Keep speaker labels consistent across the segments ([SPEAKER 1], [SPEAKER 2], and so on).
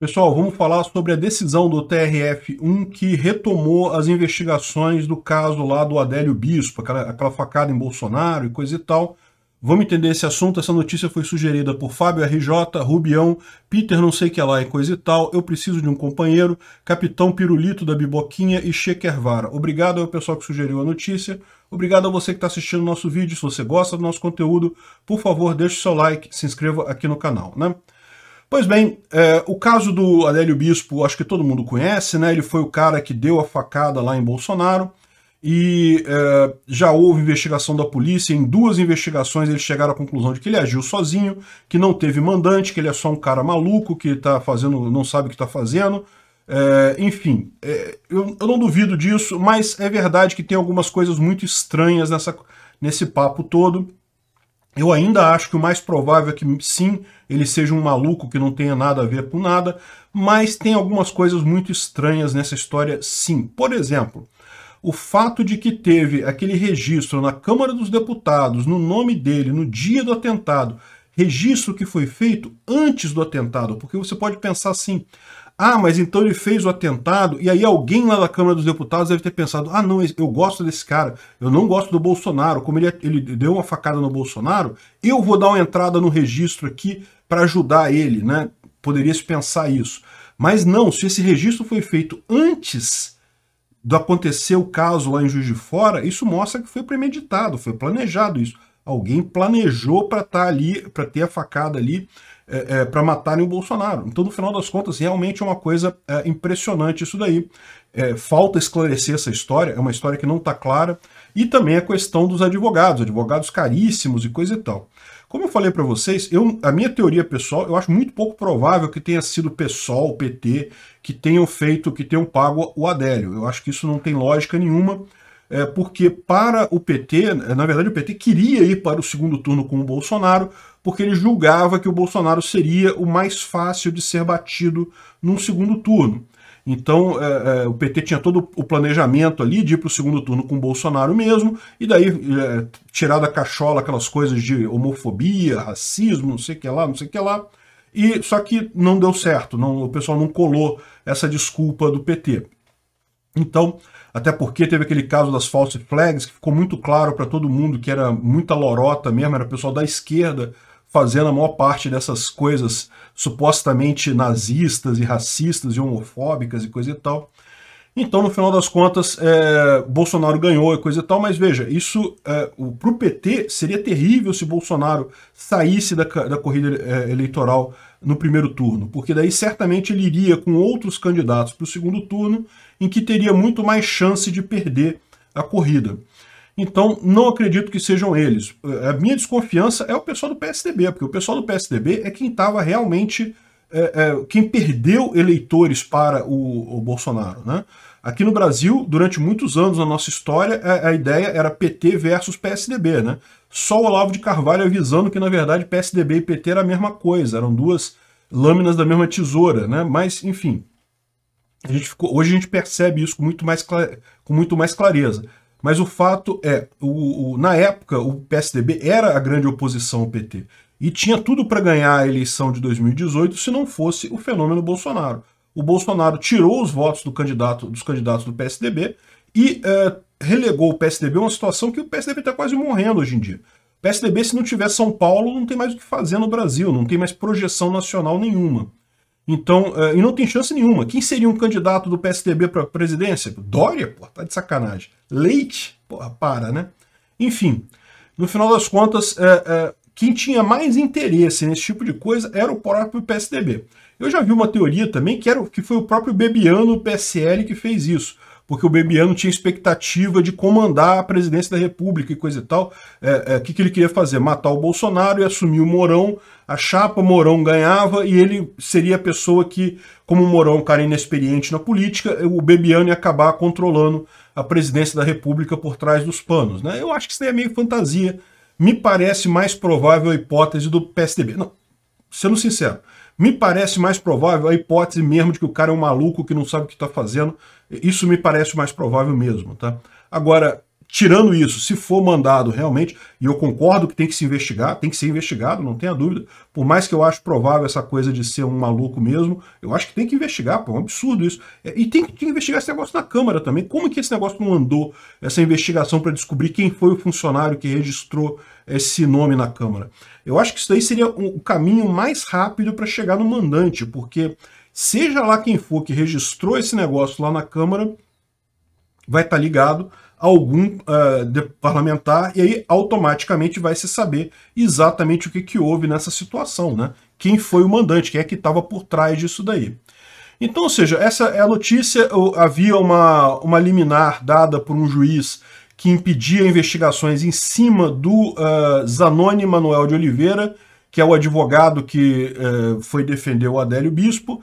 [SPEAKER 1] Pessoal, vamos falar sobre a decisão do TRF1 que retomou as investigações do caso lá do Adélio Bispo, aquela, aquela, facada em Bolsonaro e coisa e tal. Vamos entender esse assunto. Essa notícia foi sugerida por Fábio RJ, Rubião, Peter não sei que é lá e coisa e tal. Eu preciso de um companheiro, Capitão Pirulito da Biboquinha e Chequervara. Vara. Obrigado ao pessoal que sugeriu a notícia. Obrigado a você que está assistindo o nosso vídeo. Se você gosta do nosso conteúdo, por favor, deixe o seu like, se inscreva aqui no canal, né? Pois bem, é, o caso do Adélio Bispo, acho que todo mundo conhece, né? Ele foi o cara que deu a facada lá em Bolsonaro e é, já houve investigação da polícia. Em duas investigações eles chegaram à conclusão de que ele agiu sozinho, que não teve mandante, que ele é só um cara maluco que tá fazendo, não sabe o que está fazendo. É, enfim, é, eu, eu, não duvido disso, mas é verdade que tem algumas coisas muito estranhas nessa, nesse papo todo. Eu ainda acho que o mais provável é que sim, ele seja um maluco que não tenha nada a ver com nada, mas tem algumas coisas muito estranhas nessa história, sim. Por exemplo, o fato de que teve aquele registro na Câmara dos Deputados, no nome dele, no dia do atentado, registro que foi feito antes do atentado, porque você pode pensar assim: ah, mas então ele fez o atentado, e aí alguém lá da Câmara dos Deputados deve ter pensado: ah, não, eu gosto desse cara, eu não gosto do Bolsonaro, como ele, é, ele deu uma facada no Bolsonaro, eu vou dar uma entrada no registro aqui para ajudar ele, né? Poderia se pensar isso. Mas não, se esse registro foi feito antes do acontecer o caso lá em Juiz de Fora, isso mostra que foi premeditado, foi planejado isso. Alguém planejou para estar tá ali, para ter a facada ali é, é, para matarem o Bolsonaro. Então, no final das contas, realmente é uma coisa é, impressionante isso daí. É, falta esclarecer essa história, é uma história que não está clara, e também a questão dos advogados, advogados caríssimos e coisa e tal. Como eu falei para vocês, eu, a minha teoria pessoal, eu acho muito pouco provável que tenha sido PSOL, PT, que tenham feito, que tenham pago o Adélio. Eu acho que isso não tem lógica nenhuma, é, porque para o PT, na verdade o PT queria ir para o segundo turno com o Bolsonaro, porque ele julgava que o Bolsonaro seria o mais fácil de ser batido num segundo turno. Então é, é, o PT tinha todo o planejamento ali de ir para o segundo turno com o Bolsonaro mesmo, e daí é, tirar da cachola aquelas coisas de homofobia, racismo, não sei o que lá, não sei o que lá. E, só que não deu certo, não, o pessoal não colou essa desculpa do PT. Então, até porque teve aquele caso das false flags, que ficou muito claro para todo mundo que era muita lorota mesmo, era pessoal da esquerda fazendo a maior parte dessas coisas supostamente nazistas e racistas e homofóbicas e coisa e tal. Então, no final das contas, é, Bolsonaro ganhou e coisa e tal, mas veja, isso é, para o PT seria terrível se Bolsonaro saísse da, da corrida é, eleitoral no primeiro turno, porque daí certamente ele iria com outros candidatos para o segundo turno, em que teria muito mais chance de perder a corrida. Então, não acredito que sejam eles. A minha desconfiança é o pessoal do PSDB, porque o pessoal do PSDB é quem estava realmente. É, é, quem perdeu eleitores para o, o, Bolsonaro. Né? Aqui no Brasil, durante muitos anos na nossa história, a, a ideia era PT versus PSDB. Né? Só o Olavo de Carvalho avisando que, na verdade, PSDB e PT era a mesma coisa, eram duas lâminas da mesma tesoura. Né? Mas, enfim, a gente ficou, hoje a gente percebe isso com muito mais, com muito mais clareza. Mas o fato é, o, o, na época, o PSDB era a grande oposição ao PT. E tinha tudo para ganhar a eleição de 2018 se não fosse o fenômeno Bolsonaro. O Bolsonaro tirou os votos do candidato, dos candidatos do PSDB e é, relegou o PSDB a uma situação que o PSDB está quase morrendo hoje em dia. O PSDB, se não tiver São Paulo, não tem mais o que fazer no Brasil, não tem mais projeção nacional nenhuma. Então, uh, e não tem chance nenhuma. Quem seria um candidato do PSDB para presidência? Dória? Pô, tá de sacanagem. Leite? Porra, para, né? Enfim, no final das contas, uh, uh, quem tinha mais interesse nesse tipo de coisa era o próprio PSDB. Eu já vi uma teoria também que, era, que foi o próprio Bebiano, do PSL, que fez isso porque o Bebiano tinha expectativa de comandar a presidência da República e coisa e tal. É, é, que, que ele queria fazer? Matar o Bolsonaro e assumir o Morão. A chapa Morão ganhava e ele seria a pessoa que, como o Morão é um cara inexperiente na política, o Bebiano ia acabar controlando a presidência da República por trás dos panos. Né? Eu acho que isso daí é meio fantasia. Me parece mais provável a hipótese do PSDB. Não, sendo sincero, me parece mais provável a hipótese mesmo de que o cara é um maluco que não sabe o que está fazendo. Isso me parece mais provável mesmo, tá? Agora, tirando isso, se for mandado realmente, e eu concordo que tem que se investigar, tem que ser investigado, não tenha dúvida, por mais que eu acho provável essa coisa de ser um maluco mesmo, eu acho que tem que investigar, pô, é um absurdo isso. É, e tem que, tem que investigar esse negócio na Câmara também. Como que esse negócio não andou, essa investigação para descobrir quem foi o funcionário que registrou esse nome na Câmara? Eu acho que isso daí seria o um caminho mais rápido para chegar no mandante, porque seja lá quem for que registrou esse negócio lá na Câmara, vai estar tá ligado a algum uh, parlamentar e aí automaticamente vai se saber exatamente o que, que houve nessa situação, né? Quem foi o mandante, quem é que estava por trás disso daí. Então, ou seja, essa é a notícia, havia uma, uma liminar dada por um juiz que impedia investigações em cima do uh, Zanoni Manuel de Oliveira, que é o advogado que uh, foi defender o Adélio Bispo,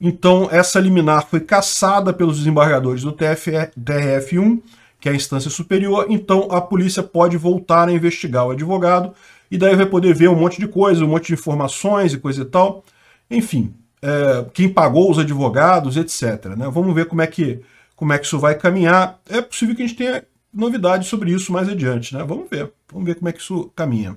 [SPEAKER 1] então, essa liminar foi cassada pelos desembargadores do TFR, TRF1, que é a instância superior, então a polícia pode voltar a investigar o advogado e daí vai poder ver um monte de coisa, um monte de informações e coisa e tal. Enfim, é, quem pagou os advogados, etc. Né? Vamos ver como é, que, como é que isso vai caminhar. É possível que a gente tenha novidades sobre isso mais adiante, né? Vamos ver. Vamos ver como é que isso caminha.